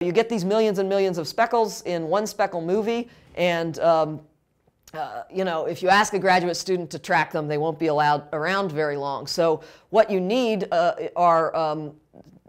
You get these millions and millions of speckles in one speckle movie, and um, uh, you know, if you ask a graduate student to track them, they won't be allowed around very long. So what you need uh, are um,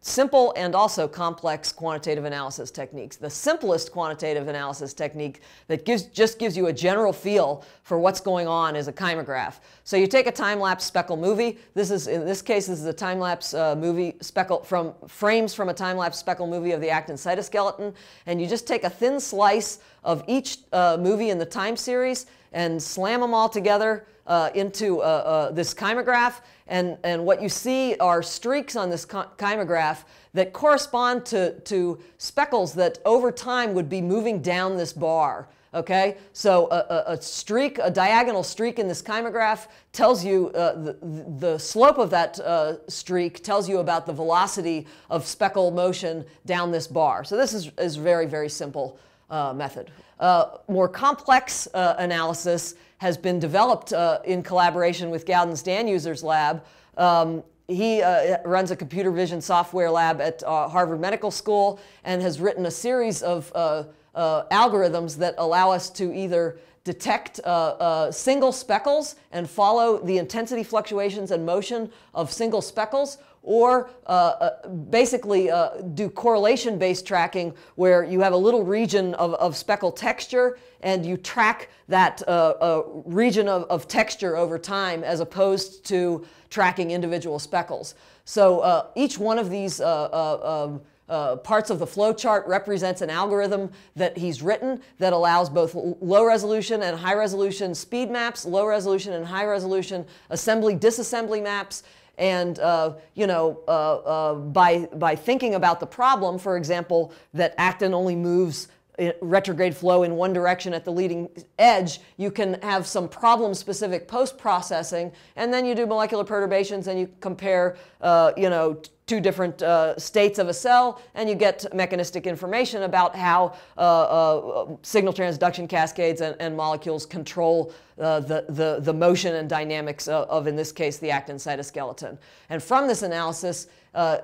simple and also complex quantitative analysis techniques. The simplest quantitative analysis technique that gives, just gives you a general feel for what's going on is a chymograph. So you take a time-lapse speckle movie. This is, in this case, this is a time-lapse uh, movie speckle from frames from a time-lapse speckle movie of the actin cytoskeleton. And you just take a thin slice of each uh, movie in the time series and slam them all together uh, into uh, uh, this chymograph. And, and what you see are streaks on this chymograph that correspond to, to speckles that over time would be moving down this bar. Okay, so a, a streak, a diagonal streak in this chymograph tells you uh, the, the slope of that uh, streak tells you about the velocity of speckle motion down this bar. So this is, is very, very simple uh, method. Uh, more complex uh, analysis has been developed uh, in collaboration with Gowden's Dan Users Lab. Um, he uh, runs a computer vision software lab at uh, Harvard Medical School and has written a series of algorithms that allow us to either detect single speckles and follow the intensity fluctuations and motion of single speckles or uh, uh, basically uh, do correlation based tracking where you have a little region of, of speckle texture and you track that uh, uh, region of, of, texture over time as opposed to tracking individual speckles. So each one of these um, uh, parts of the flowchart represents an algorithm that he's written that allows both low resolution and high resolution speed maps, low resolution and high resolution assembly disassembly maps, and uh, you know, uh, uh, by by thinking about the problem, for example, that actin only moves uh, retrograde flow in one direction at the leading edge, you can have some problem-specific post-processing, and then you do molecular perturbations and you compare, uh, you know, two different uh, states of a cell, and you get mechanistic information about how uh, uh, signal transduction cascades and, and molecules control uh, the, the, the, motion and dynamics of, uh, of, in this case, the actin cytoskeleton. And from this analysis, uh,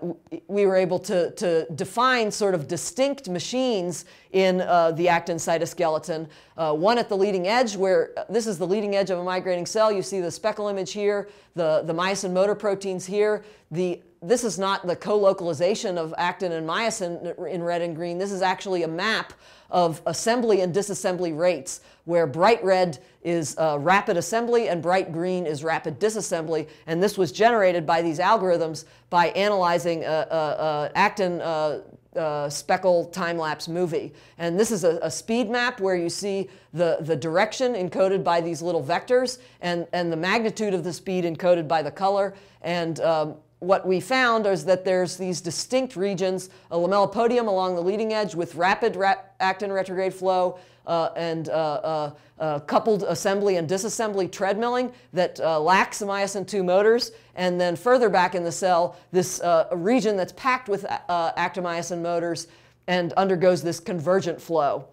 we were able to, to define sort of distinct machines in the actin cytoskeleton. one at the leading edge, where this is the leading edge of a migrating cell. You see the speckle image here, the, the myosin motor proteins here. The this is not the co-localization of actin and myosin in red and green. This is actually a map of assembly and disassembly rates, where bright red is uh, rapid assembly and bright green is rapid disassembly. And this was generated by these algorithms by analyzing actin uh, uh, speckle time-lapse movie. And this is a, a, speed map where you see the, the direction encoded by these little vectors and, and the magnitude of the speed encoded by the color. And um, what we found is that there's these distinct regions, a lamellipodium along the leading edge with rapid actin retrograde flow uh, and uh, uh, uh, coupled assembly and disassembly treadmilling that uh, lacks myosin II motors. And then further back in the cell, this uh, region that's packed with actomyosin motors and undergoes this convergent flow.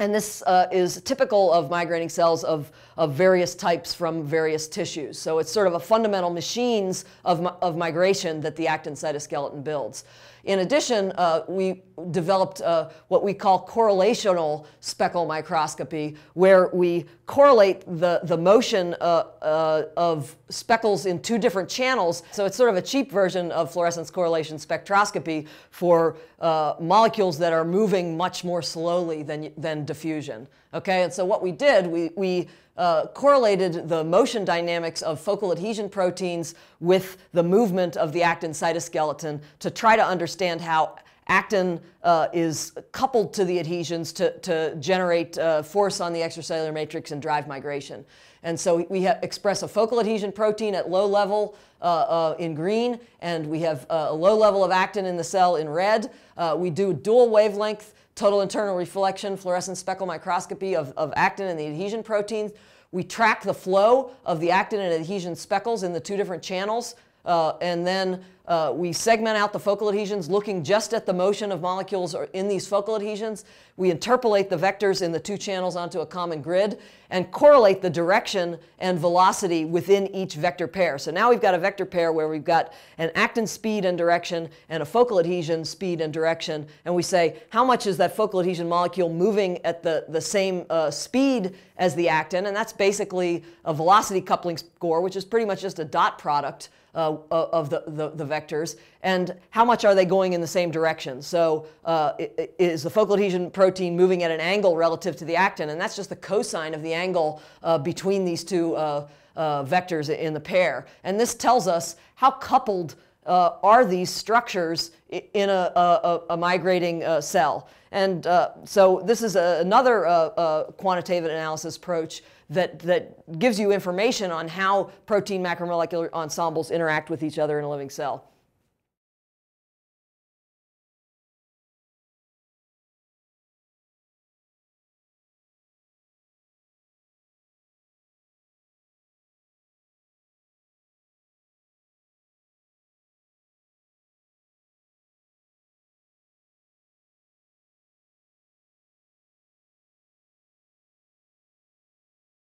And this uh, is typical of migrating cells of, of various types from various tissues. So it's sort of a fundamental machines of, of migration that the actin cytoskeleton builds. In addition, uh, we developed uh, what we call correlational speckle microscopy, where we correlate the, the motion uh, uh of speckles in two different channels. So it's sort of a cheap version of fluorescence correlation spectroscopy for uh, molecules that are moving much more slowly than, than diffusion. Okay, and so what we did, we, we uh, correlated the motion dynamics of focal adhesion proteins with the movement of the actin cytoskeleton to try to understand how actin uh, is coupled to the adhesions to, to generate uh, force on the extracellular matrix and drive migration. And so we express a focal adhesion protein at low level uh, uh in green, and we have uh, a low level of actin in the cell in red. Uh, we do dual wavelength total internal reflection fluorescent speckle microscopy of, of actin and the adhesion proteins. We track the flow of the actin and adhesion speckles in the two different channels, and then uh, we segment out the focal adhesions looking just at the motion of molecules in these focal adhesions. We interpolate the vectors in the two channels onto a common grid and correlate the direction and velocity within each vector pair. So now we've got a vector pair where we've got an actin speed and direction and a focal adhesion speed and direction. And we say, how much is that focal adhesion molecule moving at the, the same uh, speed as the actin? And that's basically a velocity coupling score, which is pretty much just a dot product uh, of the, the, the vectors and how much are they going in the same direction. So uh, is the focal adhesion protein moving at an angle relative to the actin? And that's just the cosine of the angle uh, between these two uh, uh vectors in the pair. And this tells us how coupled uh, are these structures in a, a, a migrating uh, cell. And uh, so this is a, another uh, uh, quantitative analysis approach that, that gives you information on how protein macromolecular ensembles interact with each other in a living cell.